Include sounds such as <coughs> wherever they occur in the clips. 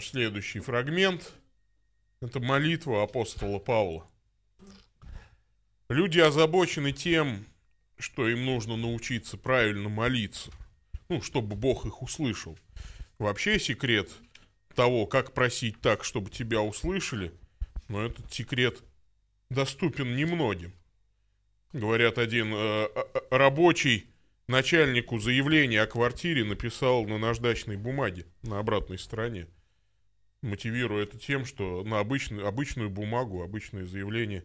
наш следующий фрагмент. Это молитва апостола Павла. Люди озабочены тем, что им нужно научиться правильно молиться, ну, чтобы Бог их услышал. Вообще секрет того, как просить так, чтобы тебя услышали, но этот секрет доступен немногим. Говорят, один э, э рабочий начальнику заявление о квартире написал на наждачной бумаге на обратной стороне – мотивируя это тем, что на обычную, обычную бумагу, обычное заявление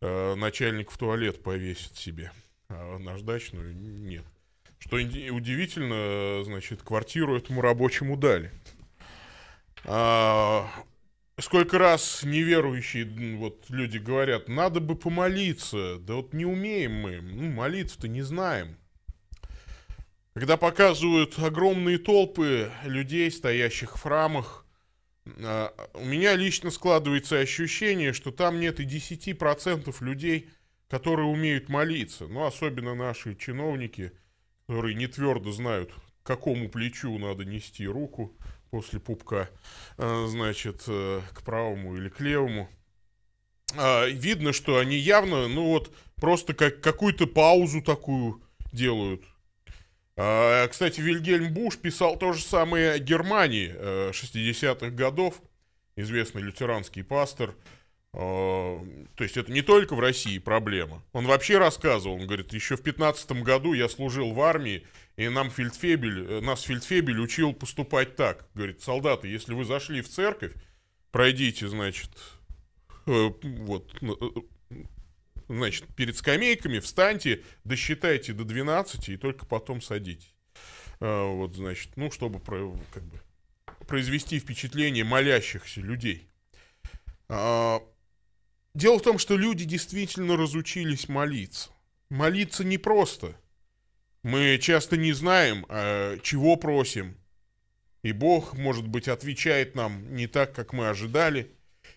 э, начальник в туалет повесит себе, а наждачную нет. Что удивительно, значит, квартиру этому рабочему дали. А, сколько раз неверующие вот, люди говорят, надо бы помолиться, да вот не умеем мы, ну, молиться-то не знаем. Когда показывают огромные толпы людей, стоящих в храмах, а, у меня лично складывается ощущение, что там нет и 10% людей, которые умеют молиться. Ну, особенно наши чиновники, которые не твердо знают, какому плечу надо нести руку после пупка, а, значит, э, к правому или к левому. А, видно, что они явно, ну вот, просто как какую-то паузу такую делают – а, кстати, Вильгельм Буш писал то же самое о Германии 60-х э, годов, известный лютеранский пастор. А, то есть это не только в России проблема. Он вообще рассказывал, он говорит, еще в 15 году я служил в армии, и нам фельдфебель, э, нас фельдфебель учил поступать так. Говорит, солдаты, если вы зашли в церковь, пройдите, значит, э, вот, значит, перед скамейками встаньте, досчитайте до 12 и только потом садитесь. А, вот, значит, ну, чтобы как бы, произвести впечатление молящихся людей. А, дело в том, что люди действительно разучились молиться. Молиться непросто. Мы часто не знаем, а, чего просим. И Бог, может быть, отвечает нам не так, как мы ожидали.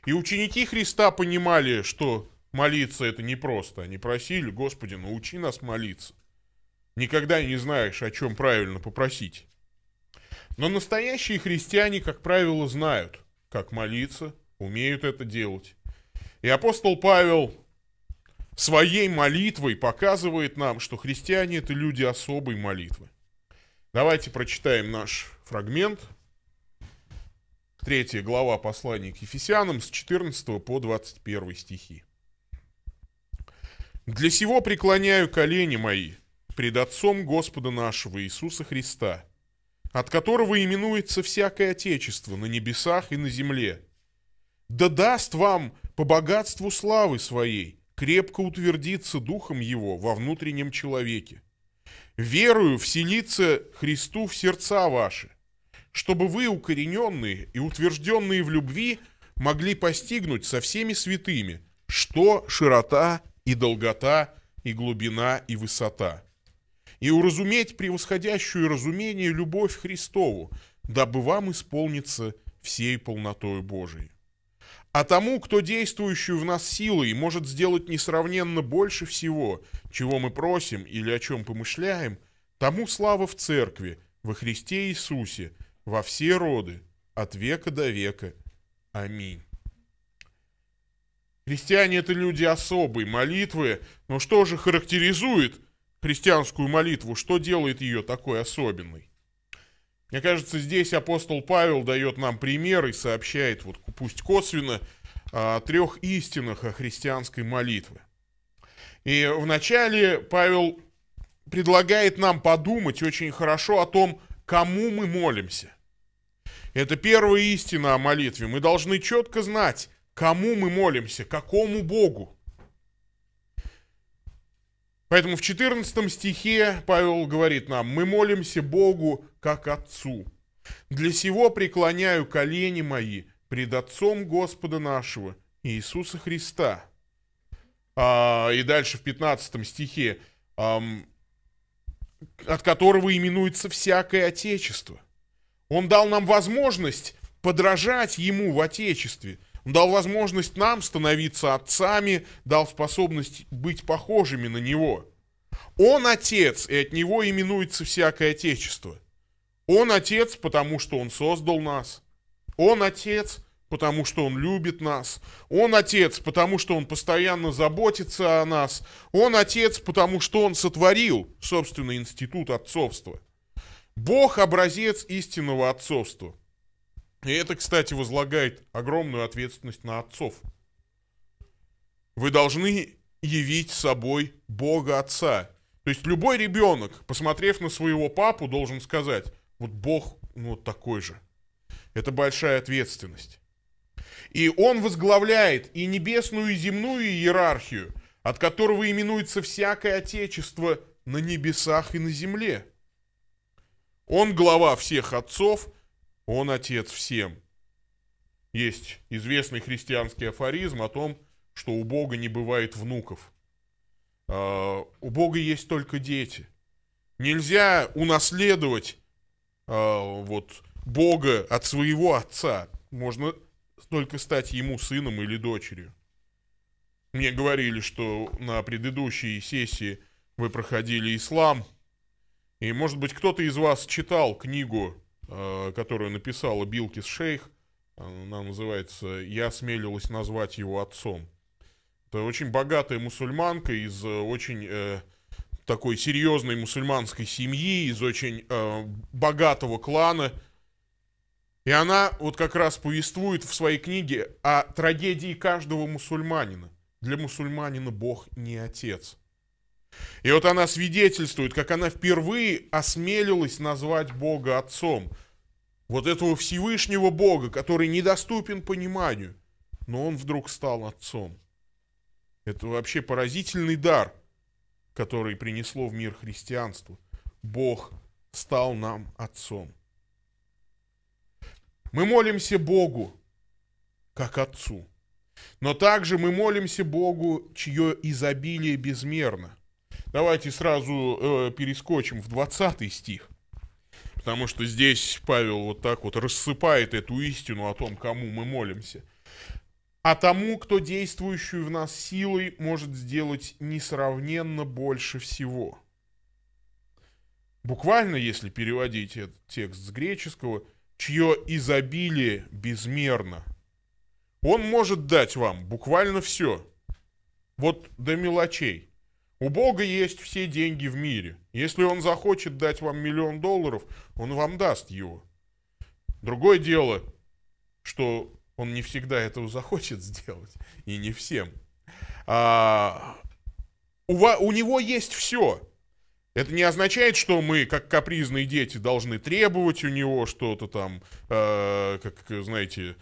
И ученики Христа понимали, что Молиться это непросто. Они просили, Господи, научи нас молиться. Никогда не знаешь, о чем правильно попросить. Но настоящие христиане, как правило, знают, как молиться, умеют это делать. И апостол Павел своей молитвой показывает нам, что христиане это люди особой молитвы. Давайте прочитаем наш фрагмент. Третья глава послания к Ефесянам с 14 по 21 стихи. Для сего преклоняю колени мои пред Отцом Господа нашего Иисуса Христа, от которого именуется всякое Отечество на небесах и на земле. Да даст вам по богатству славы своей крепко утвердиться Духом Его во внутреннем человеке. Верую вселиться Христу в сердца ваши, чтобы вы, укорененные и утвержденные в любви, могли постигнуть со всеми святыми, что широта, и долгота, и глубина, и высота. И уразуметь превосходящую разумение любовь Христову, дабы вам исполниться всей полнотою Божией. А тому, кто действующую в нас силой может сделать несравненно больше всего, чего мы просим или о чем помышляем, тому слава в Церкви, во Христе Иисусе, во все роды, от века до века. Аминь. Христиане — это люди особые, молитвы. Но что же характеризует христианскую молитву? Что делает ее такой особенной? Мне кажется, здесь апостол Павел дает нам пример и сообщает, вот пусть косвенно, о трех истинах о христианской молитве. И вначале Павел предлагает нам подумать очень хорошо о том, кому мы молимся. Это первая истина о молитве. Мы должны четко знать, Кому мы молимся? Какому Богу? Поэтому в 14 стихе Павел говорит нам, мы молимся Богу как Отцу. Для сего преклоняю колени мои пред Отцом Господа нашего Иисуса Христа. А, и дальше в 15 стихе, а, от которого именуется всякое Отечество. Он дал нам возможность подражать Ему в Отечестве – он дал возможность нам становиться отцами, дал способность быть похожими на Него. Он Отец, и от Него именуется всякое Отечество. Он Отец, потому что Он создал нас. Он Отец, потому что Он любит нас. Он Отец, потому что Он постоянно заботится о нас. Он Отец, потому что Он сотворил, собственно, институт отцовства. Бог – образец истинного отцовства – и это, кстати, возлагает огромную ответственность на отцов. Вы должны явить собой Бога Отца. То есть любой ребенок, посмотрев на своего папу, должен сказать, вот Бог ну, вот такой же. Это большая ответственность. И он возглавляет и небесную, и земную иерархию, от которого именуется всякое отечество на небесах и на земле. Он глава всех отцов – он отец всем. Есть известный христианский афоризм о том, что у Бога не бывает внуков. А, у Бога есть только дети. Нельзя унаследовать а, вот, Бога от своего отца. Можно только стать ему сыном или дочерью. Мне говорили, что на предыдущей сессии вы проходили ислам. И, может быть, кто-то из вас читал книгу Э, которую написала Билкис Шейх. Она называется «Я осмелилась назвать его отцом». Это очень богатая мусульманка из э, очень э, такой серьезной мусульманской семьи, из очень э, богатого клана. И она вот как раз повествует в своей книге о трагедии каждого мусульманина. Для мусульманина Бог не отец – и вот она свидетельствует, как она впервые осмелилась назвать Бога Отцом. Вот этого Всевышнего Бога, который недоступен пониманию. Но он вдруг стал Отцом. Это вообще поразительный дар, который принесло в мир христианство. Бог стал нам Отцом. Мы молимся Богу, как Отцу. Но также мы молимся Богу, чье изобилие безмерно. Давайте сразу э, перескочим в 20 стих. Потому что здесь Павел вот так вот рассыпает эту истину о том, кому мы молимся. А тому, кто действующую в нас силой, может сделать несравненно больше всего. Буквально, если переводить этот текст с греческого, чье изобилие безмерно. Он может дать вам буквально все. Вот до мелочей. У Бога есть все деньги в мире. Если Он захочет дать вам миллион долларов, Он вам даст его. Другое дело, что Он не всегда этого захочет сделать. И не всем. А, у, у него есть все. Это не означает, что мы, как капризные дети, должны требовать у него что-то там, э, как, знаете,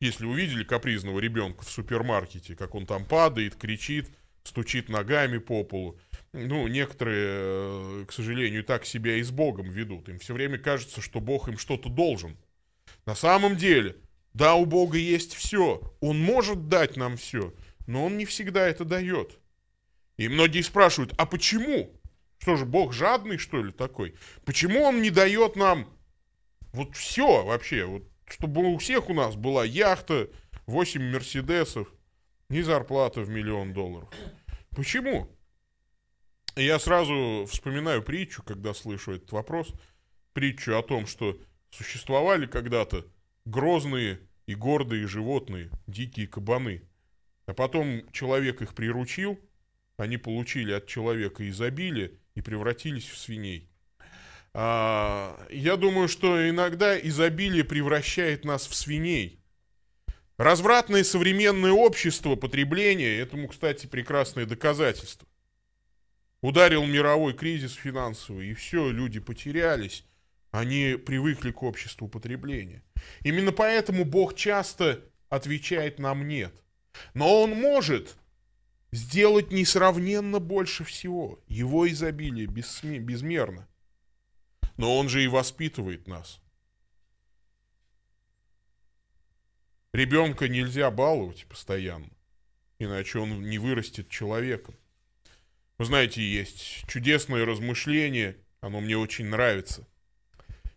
если увидели капризного ребенка в супермаркете, как он там падает, кричит, стучит ногами по полу. Ну, некоторые, э, к сожалению, так себя и с Богом ведут. Им все время кажется, что Бог им что-то должен. На самом деле, да, у Бога есть все. Он может дать нам все, но он не всегда это дает. И многие спрашивают, а почему? Что же, Бог жадный, что ли, такой? Почему он не дает нам вот все вообще? Вот, чтобы у всех у нас была яхта, 8 мерседесов и зарплата в миллион долларов. Почему? Я сразу вспоминаю притчу, когда слышу этот вопрос. Притчу о том, что существовали когда-то грозные и гордые животные, дикие кабаны. А потом человек их приручил, они получили от человека изобилие и превратились в свиней. А, я думаю, что иногда изобилие превращает нас в свиней. Развратное современное общество потребления, этому, кстати, прекрасное доказательство. Ударил мировой кризис финансовый, и все, люди потерялись. Они привыкли к обществу потребления. Именно поэтому Бог часто отвечает нам «нет». Но Он может сделать несравненно больше всего. Его изобилие безмерно. Но Он же и воспитывает нас – Ребенка нельзя баловать постоянно, иначе он не вырастет человеком. Вы знаете, есть чудесное размышление, оно мне очень нравится.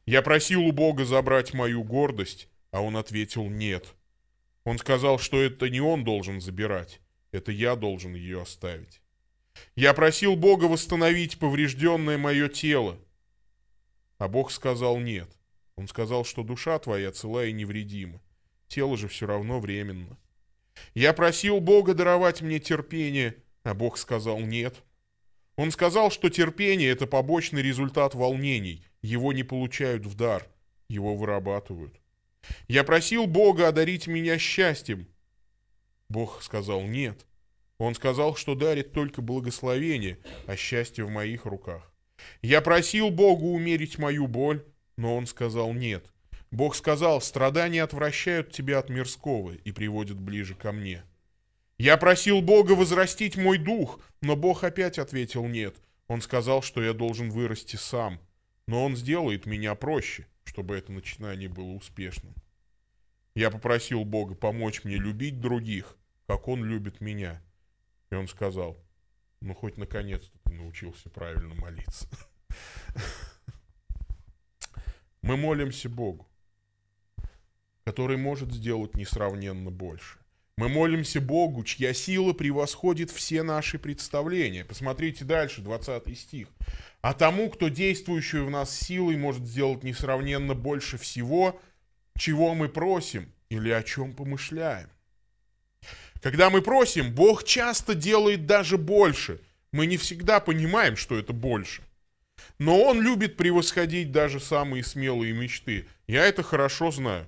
Я просил у Бога забрать мою гордость, а он ответил «нет». Он сказал, что это не он должен забирать, это я должен ее оставить. Я просил Бога восстановить поврежденное мое тело, а Бог сказал «нет». Он сказал, что душа твоя цела и невредима тело же все равно временно. Я просил Бога даровать мне терпение, а Бог сказал нет. Он сказал, что терпение – это побочный результат волнений, его не получают в дар, его вырабатывают. Я просил Бога одарить меня счастьем. Бог сказал нет. Он сказал, что дарит только благословение, а счастье в моих руках. Я просил Бога умерить мою боль, но он сказал нет. Бог сказал, страдания отвращают тебя от мирского и приводят ближе ко мне. Я просил Бога возрастить мой дух, но Бог опять ответил нет. Он сказал, что я должен вырасти сам, но он сделает меня проще, чтобы это начинание было успешным. Я попросил Бога помочь мне любить других, как он любит меня. И он сказал, ну хоть наконец-то ты научился правильно молиться. <laughs> Мы молимся Богу который может сделать несравненно больше. Мы молимся Богу, чья сила превосходит все наши представления. Посмотрите дальше, 20 стих. «А тому, кто действующую в нас силой может сделать несравненно больше всего, чего мы просим или о чем помышляем». Когда мы просим, Бог часто делает даже больше. Мы не всегда понимаем, что это больше. Но Он любит превосходить даже самые смелые мечты. Я это хорошо знаю.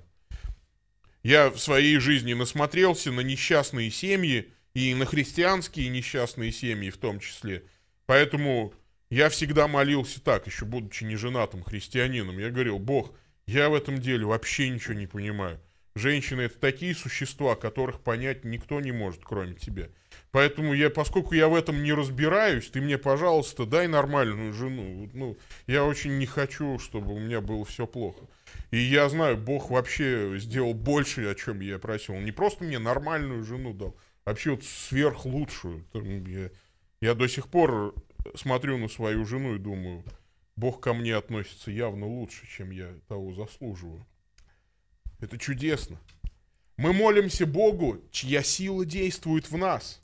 Я в своей жизни насмотрелся на несчастные семьи, и на христианские несчастные семьи в том числе. Поэтому я всегда молился так, еще будучи неженатым христианином. Я говорил, Бог, я в этом деле вообще ничего не понимаю. Женщины — это такие существа, которых понять никто не может, кроме тебя. Поэтому я, поскольку я в этом не разбираюсь, ты мне, пожалуйста, дай нормальную жену. Ну, я очень не хочу, чтобы у меня было все плохо. И я знаю, Бог вообще сделал больше, о чем я просил. Он не просто мне нормальную жену дал, вообще вот сверхлучшую. Я, я до сих пор смотрю на свою жену и думаю, Бог ко мне относится явно лучше, чем я того заслуживаю. Это чудесно. Мы молимся Богу, чья сила действует в нас.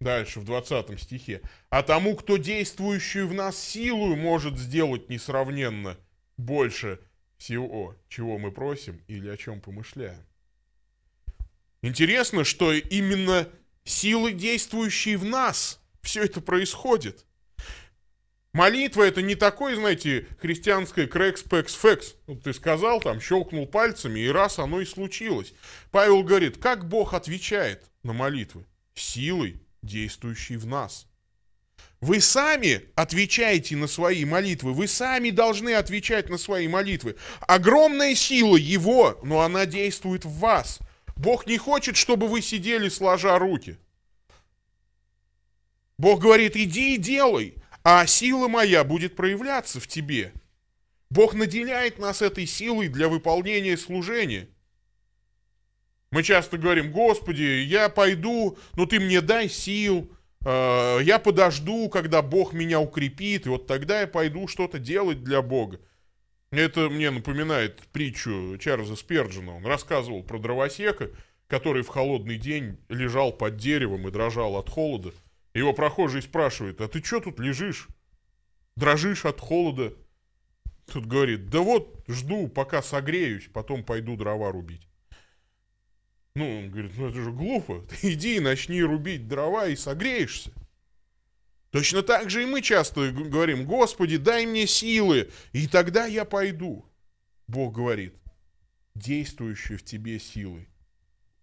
Дальше, в 20 стихе. А тому, кто действующую в нас силу может сделать несравненно больше – всего, чего мы просим или о чем помышляем. Интересно, что именно силы, действующие в нас, все это происходит. Молитва это не такой, знаете, христианское крекс пекс фекс. Ну, ты сказал там, щелкнул пальцами, и раз оно и случилось. Павел говорит, как Бог отвечает на молитвы? Силой, действующей в нас – вы сами отвечаете на свои молитвы, вы сами должны отвечать на свои молитвы. Огромная сила Его, но она действует в вас. Бог не хочет, чтобы вы сидели сложа руки. Бог говорит, иди и делай, а сила моя будет проявляться в тебе. Бог наделяет нас этой силой для выполнения служения. Мы часто говорим, Господи, я пойду, но ты мне дай сил, Э, я подожду, когда Бог меня укрепит, и вот тогда я пойду что-то делать для Бога. Это мне напоминает притчу Чарльза Сперджина. Он рассказывал про дровосека, который в холодный день лежал под деревом и дрожал от холода. Его прохожий спрашивает, а ты что тут лежишь? Дрожишь от холода? Тут говорит, да вот жду, пока согреюсь, потом пойду дрова рубить. Ну, он говорит, ну это же глупо. <laughs> Ты иди и начни рубить дрова и согреешься. Точно так же и мы часто говорим, Господи, дай мне силы, и тогда я пойду. Бог говорит, действующие в тебе силы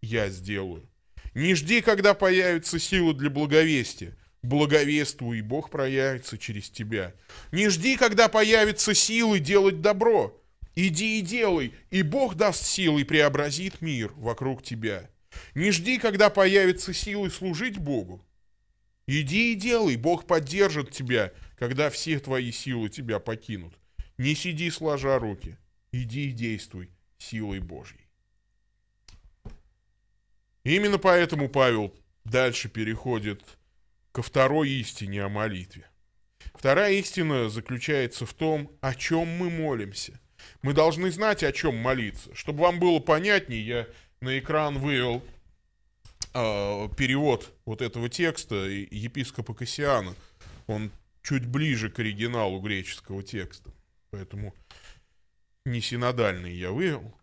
я сделаю. Не жди, когда появится сила для благовестия. Благовествуй, и Бог проявится через тебя. Не жди, когда появится силы делать добро. Иди и делай, и Бог даст силы и преобразит мир вокруг тебя. Не жди, когда появятся силы служить Богу. Иди и делай, Бог поддержит тебя, когда все твои силы тебя покинут. Не сиди сложа руки, иди и действуй силой Божьей. Именно поэтому Павел дальше переходит ко второй истине о молитве. Вторая истина заключается в том, о чем мы молимся – мы должны знать, о чем молиться. Чтобы вам было понятнее, я на экран вывел э, перевод вот этого текста епископа Кассиана. Он чуть ближе к оригиналу греческого текста. Поэтому не синодальный я вывел.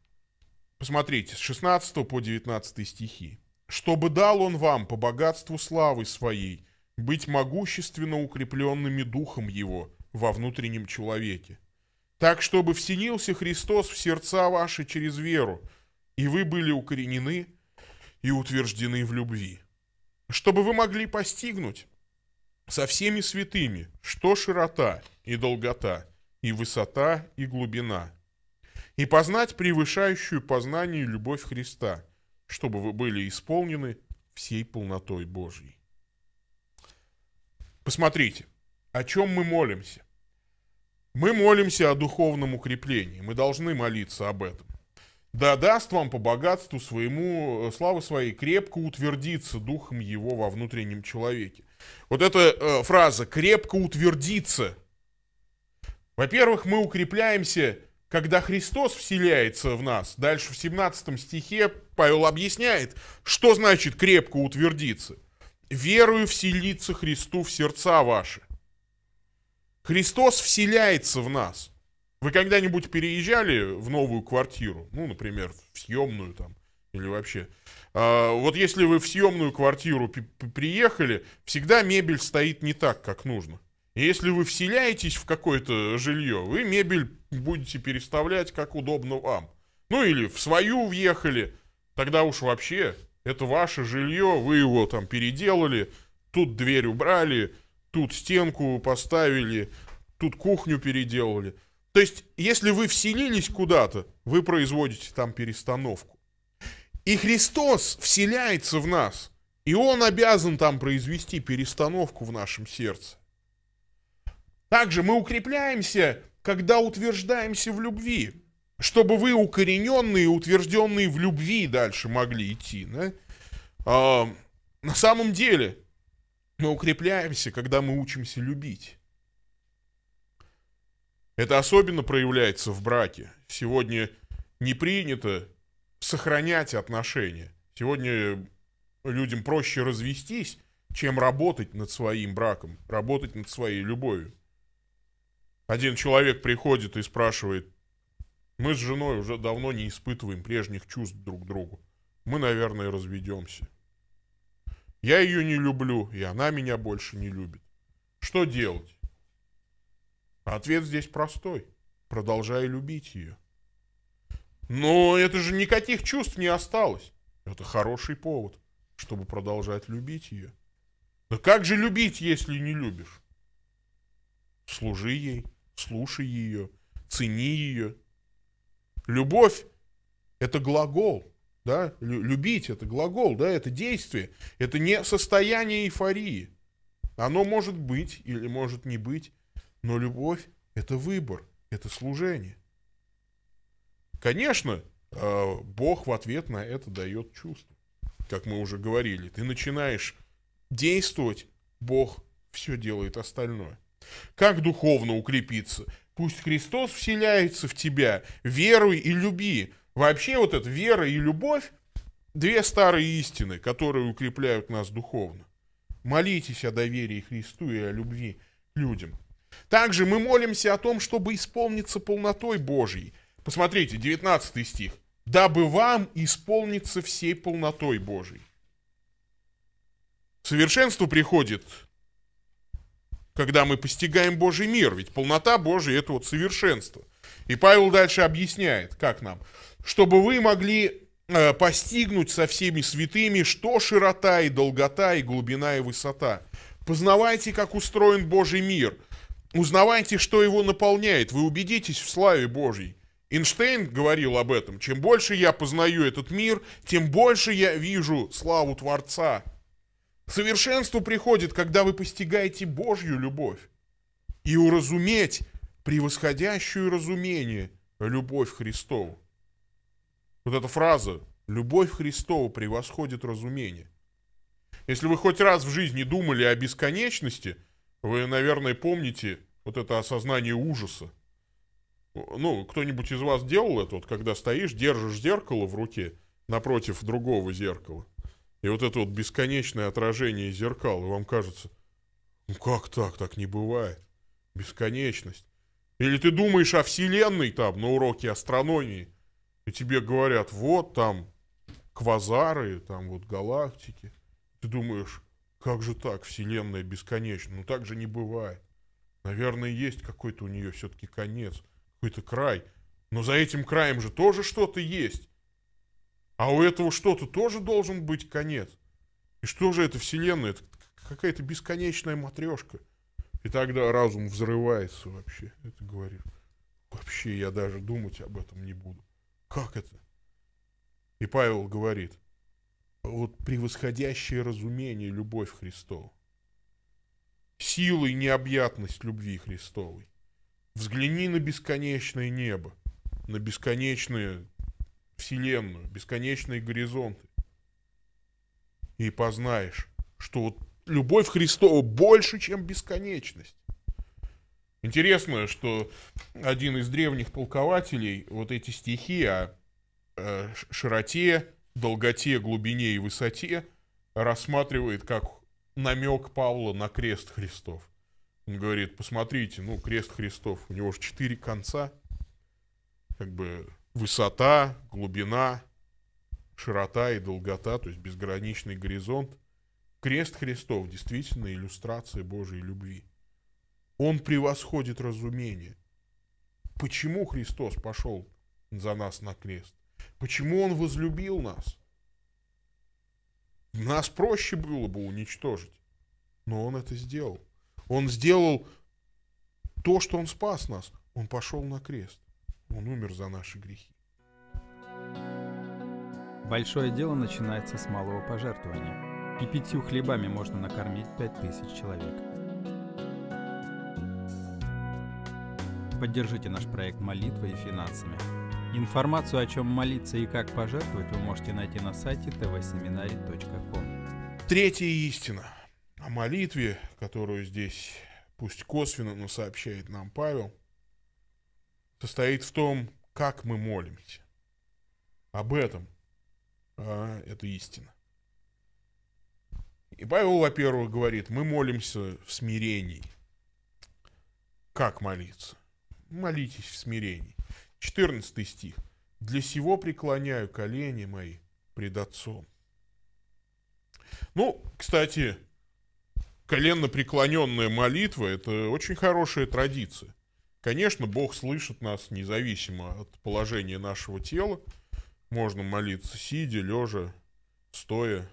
Посмотрите, с 16 по 19 стихи. «Чтобы дал он вам по богатству славы своей, быть могущественно укрепленными духом его во внутреннем человеке, так чтобы вселился Христос в сердца ваши через веру, и вы были укоренены и утверждены в любви, чтобы вы могли постигнуть со всеми святыми, что широта и долгота, и высота и глубина, и познать превышающую познание любовь Христа, чтобы вы были исполнены всей полнотой Божьей. Посмотрите, о чем мы молимся. Мы молимся о духовном укреплении, мы должны молиться об этом. Да даст вам по богатству своему, э, славы своей, крепко утвердиться духом его во внутреннем человеке. Вот эта э, фраза «крепко утвердиться». Во-первых, мы укрепляемся, когда Христос вселяется в нас. Дальше в 17 стихе Павел объясняет, что значит «крепко утвердиться». «Верую вселиться Христу в сердца ваши, Христос вселяется в нас. Вы когда-нибудь переезжали в новую квартиру? Ну, например, в съемную там или вообще. А, вот если вы в съемную квартиру приехали, всегда мебель стоит не так, как нужно. И если вы вселяетесь в какое-то жилье, вы мебель будете переставлять как удобно вам. Ну или в свою въехали, тогда уж вообще это ваше жилье, вы его там переделали, тут дверь убрали, тут стенку поставили, тут кухню переделали. То есть, если вы вселились куда-то, вы производите там перестановку. И Христос вселяется в нас, и Он обязан там произвести перестановку в нашем сердце. Также мы укрепляемся, когда утверждаемся в любви, чтобы вы укорененные, утвержденные в любви дальше могли идти. Да? А, на самом деле, мы укрепляемся, когда мы учимся любить. Это особенно проявляется в браке. Сегодня не принято сохранять отношения. Сегодня людям проще развестись, чем работать над своим браком, работать над своей любовью. Один человек приходит и спрашивает, мы с женой уже давно не испытываем прежних чувств друг к другу. Мы, наверное, разведемся. Я ее не люблю, и она меня больше не любит. Что делать? Ответ здесь простой. Продолжай любить ее. Но это же никаких чувств не осталось. Это хороший повод, чтобы продолжать любить ее. Но как же любить, если не любишь? Служи ей, слушай ее, цени ее. Любовь — это глагол — да? Любить это глагол, да, это действие. Это не состояние эйфории. Оно может быть или может не быть, но любовь – это выбор, это служение. Конечно, э, Бог в ответ на это дает чувство. Как мы уже говорили, ты начинаешь действовать, Бог все делает остальное. Как духовно укрепиться? Пусть Христос вселяется в тебя, веруй и люби. Вообще вот эта вера и любовь – две старые истины, которые укрепляют нас духовно. Молитесь о доверии Христу и о любви к людям. Также мы молимся о том, чтобы исполниться полнотой Божьей. Посмотрите, 19 стих. «Дабы вам исполниться всей полнотой Божьей». Совершенство приходит, когда мы постигаем Божий мир, ведь полнота Божия – это вот совершенство – и Павел дальше объясняет, как нам. Чтобы вы могли э, постигнуть со всеми святыми, что широта и долгота и глубина и высота. Познавайте, как устроен Божий мир. Узнавайте, что его наполняет. Вы убедитесь в славе Божьей. Эйнштейн говорил об этом. Чем больше я познаю этот мир, тем больше я вижу славу Творца. Совершенство приходит, когда вы постигаете Божью любовь. И уразуметь превосходящую разумение любовь Христову. Вот эта фраза «любовь Христову превосходит разумение». Если вы хоть раз в жизни думали о бесконечности, вы, наверное, помните вот это осознание ужаса. Ну, кто-нибудь из вас делал это, вот когда стоишь, держишь зеркало в руке напротив другого зеркала, и вот это вот бесконечное отражение зеркал, и вам кажется, ну как так, так не бывает, бесконечность. Или ты думаешь о Вселенной там на уроке астрономии, и тебе говорят, вот там квазары, там вот галактики. Ты думаешь, как же так, Вселенная бесконечна? Ну так же не бывает. Наверное, есть какой-то у нее все-таки конец, какой-то край. Но за этим краем же тоже что-то есть. А у этого что-то тоже должен быть конец. И что же это Вселенная? Это какая-то бесконечная матрешка. И тогда разум взрывается вообще. Это говоришь. Вообще я даже думать об этом не буду. Как это? И Павел говорит, вот превосходящее разумение любовь Христова. и необъятность любви Христовой. Взгляни на бесконечное небо, на бесконечную вселенную, бесконечные горизонты. И познаешь, что вот любовь Христова больше, чем бесконечность. Интересно, что один из древних толкователей вот эти стихи о э, широте, долготе, глубине и высоте рассматривает как намек Павла на крест Христов. Он говорит, посмотрите, ну, крест Христов, у него же четыре конца, как бы высота, глубина, широта и долгота, то есть безграничный горизонт. Крест Христов действительно иллюстрация Божьей любви. Он превосходит разумение. Почему Христос пошел за нас на крест? Почему Он возлюбил нас? Нас проще было бы уничтожить, но Он это сделал. Он сделал то, что Он спас нас. Он пошел на крест. Он умер за наши грехи. Большое дело начинается с малого пожертвования – и пятью хлебами можно накормить пять тысяч человек. Поддержите наш проект молитвой и финансами. Информацию, о чем молиться и как пожертвовать, вы можете найти на сайте tvseminary.com. Третья истина о молитве, которую здесь, пусть косвенно, но сообщает нам Павел, состоит в том, как мы молимся. Об этом а, это истина. И Павел, во-первых, говорит, мы молимся в смирении. Как молиться? Молитесь в смирении. 14 стих. «Для сего преклоняю колени мои пред Отцом». Ну, кстати, коленно-преклоненная молитва – это очень хорошая традиция. Конечно, Бог слышит нас независимо от положения нашего тела. Можно молиться сидя, лежа, стоя,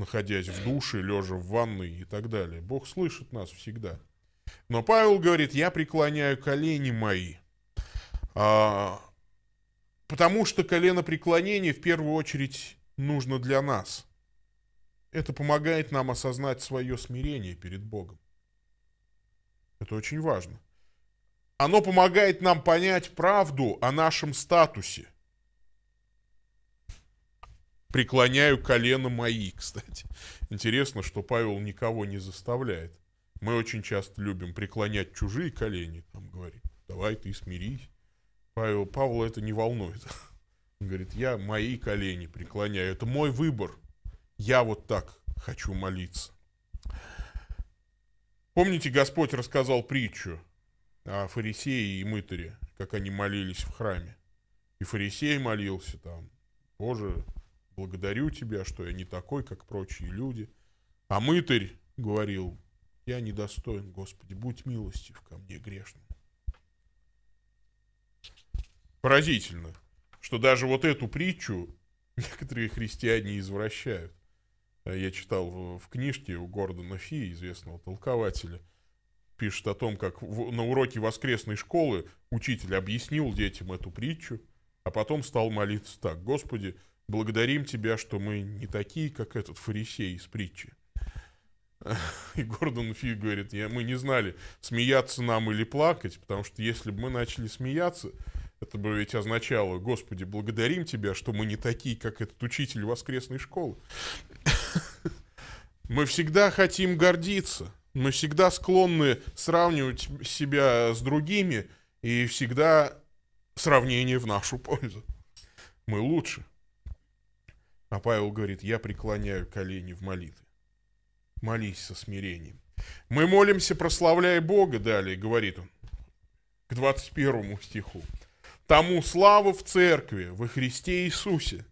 находясь в душе, лежа в ванной и так далее. Бог слышит нас всегда. Но Павел говорит, я преклоняю колени мои. А, потому что колено преклонение в первую очередь нужно для нас. Это помогает нам осознать свое смирение перед Богом. Это очень важно. Оно помогает нам понять правду о нашем статусе – Преклоняю колено мои, кстати. Интересно, что Павел никого не заставляет. Мы очень часто любим преклонять чужие колени. Там говорит, давай ты смирись. Павел, Павла это не волнует. Он говорит, я мои колени преклоняю. Это мой выбор. Я вот так хочу молиться. Помните, Господь рассказал притчу о фарисее и мытаре, как они молились в храме. И фарисей молился там, Боже, благодарю тебя, что я не такой, как прочие люди. А мытарь говорил, я недостоин, Господи, будь милостив ко мне грешному. Поразительно, что даже вот эту притчу некоторые христиане извращают. Э, я читал в книжке у Гордона Фи, известного толкователя, пишет о том, как на уроке воскресной школы учитель объяснил детям эту притчу, а потом стал молиться так. «Господи, благодарим тебя, что мы не такие, как этот фарисей из притчи. <laughs> И Гордон Фи говорит, я, мы не знали, смеяться нам или плакать, потому что если бы мы начали смеяться, это бы ведь означало, Господи, благодарим Тебя, что мы не такие, как этот учитель воскресной школы. <laughs> Мы всегда хотим гордиться, мы всегда склонны сравнивать себя с другими, и всегда сравнение в нашу пользу. Мы лучше. А Павел говорит, я преклоняю колени в молитве. Молись со смирением. Мы молимся, прославляя Бога, далее, говорит он, к 21 стиху. Тому слава в церкви, во Христе Иисусе.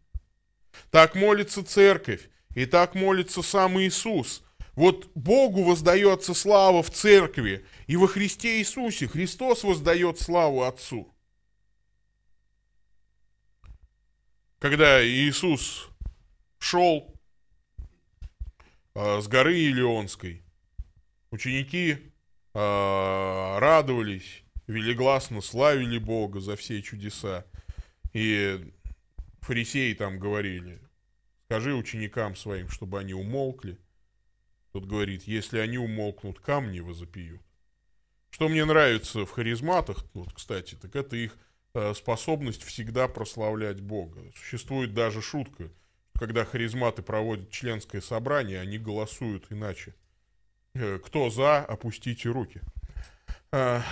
Так молится церковь, и так молится сам Иисус. Вот Богу воздается слава в церкви, и во Христе Иисусе Христос воздает славу Отцу. Когда Иисус шел а, с горы Илионской. Ученики а, радовались, велигласно славили Бога за все чудеса. И фарисеи там говорили, скажи ученикам своим, чтобы они умолкли. Тут говорит, если они умолкнут, камни возопьют. Что мне нравится в харизматах, вот, кстати, так это их э, способность всегда прославлять Бога. Существует даже шутка – когда харизматы проводят членское собрание, они голосуют иначе. Э, кто за, опустите руки. А,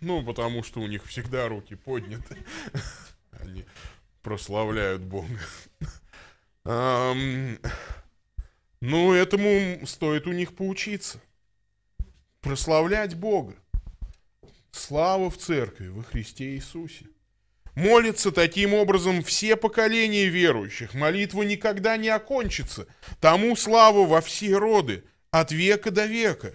ну, потому что у них всегда руки подняты. Они прославляют Бога. Ну, этому стоит у них поучиться. Прославлять Бога. Слава в церкви во Христе Иисусе. Молятся таким образом все поколения верующих. Молитва никогда не окончится. Тому славу во все роды, от века до века.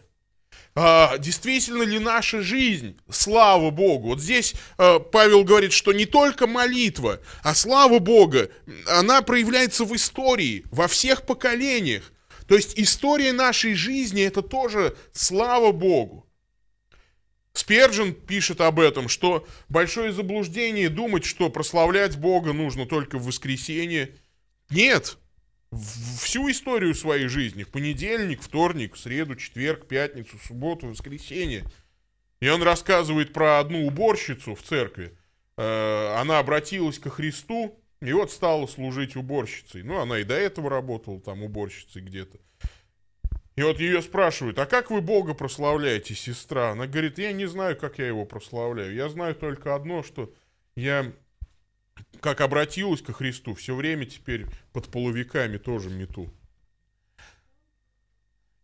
А, действительно ли наша жизнь, слава Богу, вот здесь а, Павел говорит, что не только молитва, а слава Бога, она проявляется в истории, во всех поколениях. То есть история нашей жизни это тоже слава Богу. Спержин пишет об этом, что большое заблуждение думать, что прославлять Бога нужно только в воскресенье. Нет, всю историю своей жизни, в понедельник, вторник, среду, четверг, пятницу, субботу, воскресенье. И он рассказывает про одну уборщицу в церкви. Э, она обратилась ко Христу и вот стала служить уборщицей. Ну, она и до этого работала там уборщицей где-то. И вот ее спрашивают, а как вы Бога прославляете, сестра? Она говорит, я не знаю, как я его прославляю. Я знаю только одно, что я как обратилась ко Христу, все время теперь под половиками тоже мету.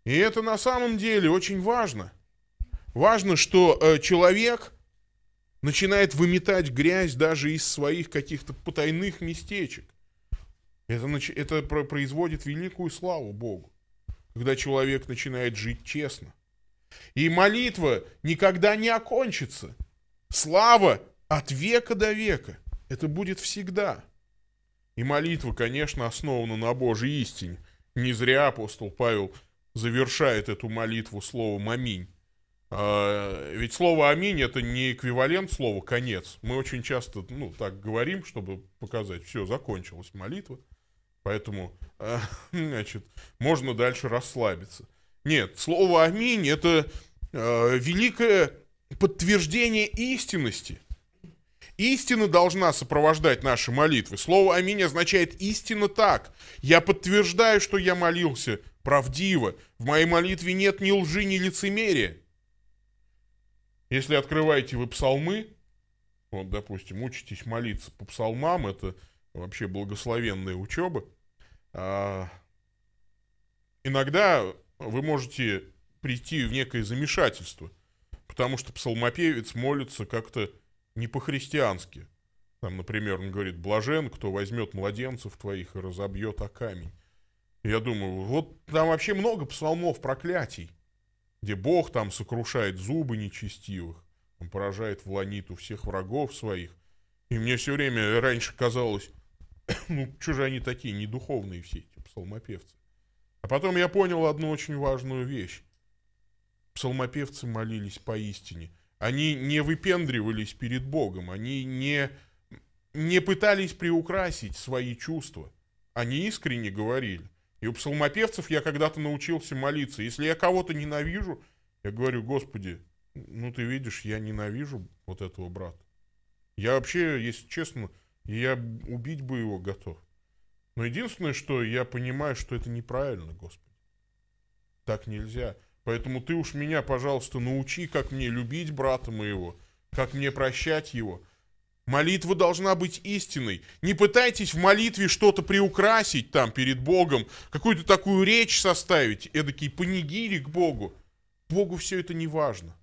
И это на самом деле очень важно. Важно, что э, человек начинает выметать грязь даже из своих каких-то потайных местечек. Это, это производит великую славу Богу когда человек начинает жить честно. И молитва никогда не окончится. Слава от века до века. Это будет всегда. И молитва, конечно, основана на Божьей истине. Не зря апостол Павел завершает эту молитву словом «Аминь». А, ведь слово «Аминь» — это не эквивалент слова «конец». Мы очень часто ну, так говорим, чтобы показать, все, закончилась молитва. Поэтому а, <laughs> значит, можно дальше расслабиться. Нет, слово «Аминь» — это э, великое подтверждение истинности. Истина должна сопровождать наши молитвы. Слово «Аминь» означает «истина так». Я подтверждаю, что я молился правдиво. В моей молитве нет ни лжи, ни лицемерия. Если открываете вы псалмы, вот, допустим, учитесь молиться по псалмам, это вообще благословенная учеба, а, иногда вы можете прийти в некое замешательство, потому что псалмопевец молится как-то не по-христиански. Там, например, он говорит, блажен, кто возьмет младенцев твоих и разобьет о камень. Я думаю, вот там вообще много псалмов проклятий, где Бог там сокрушает зубы нечестивых, он поражает в ланиту всех врагов своих. И мне все время раньше казалось, <coughs> ну, что же они такие недуховные все эти псалмопевцы? А потом я понял одну очень важную вещь. Псалмопевцы молились поистине. Они не выпендривались перед Богом, они не, не пытались приукрасить свои чувства. Они искренне говорили. И у псалмопевцев я когда-то научился молиться. Если я кого-то ненавижу, я говорю, Господи, ну ты видишь, я ненавижу вот этого брата. Я вообще, если честно, и я убить бы его готов. Но единственное, что я понимаю, что это неправильно, Господи. Так нельзя. Поэтому ты уж меня, пожалуйста, научи, как мне любить брата моего, как мне прощать его. Молитва должна быть истинной. Не пытайтесь в молитве что-то приукрасить там перед Богом, какую-то такую речь составить, эдакий панигири к Богу. Богу все это не важно.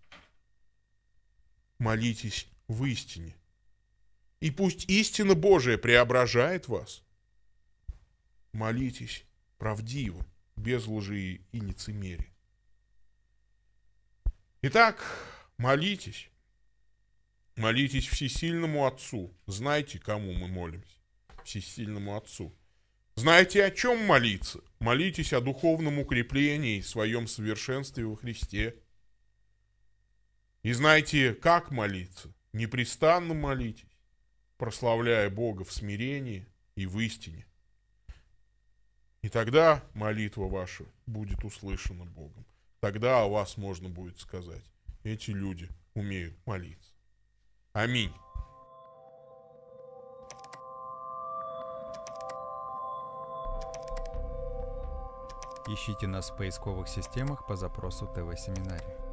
Молитесь в истине и пусть истина Божия преображает вас. Молитесь правдиво, без лжи и лицемерия. Итак, молитесь. Молитесь всесильному Отцу. Знайте, кому мы молимся. Всесильному Отцу. Знаете, о чем молиться? Молитесь о духовном укреплении и своем совершенстве во Христе. И знаете, как молиться. Непрестанно молитесь прославляя Бога в смирении и в истине. И тогда молитва ваша будет услышана Богом. Тогда о вас можно будет сказать. Эти люди умеют молиться. Аминь. Ищите нас в поисковых системах по запросу ТВ-семинария.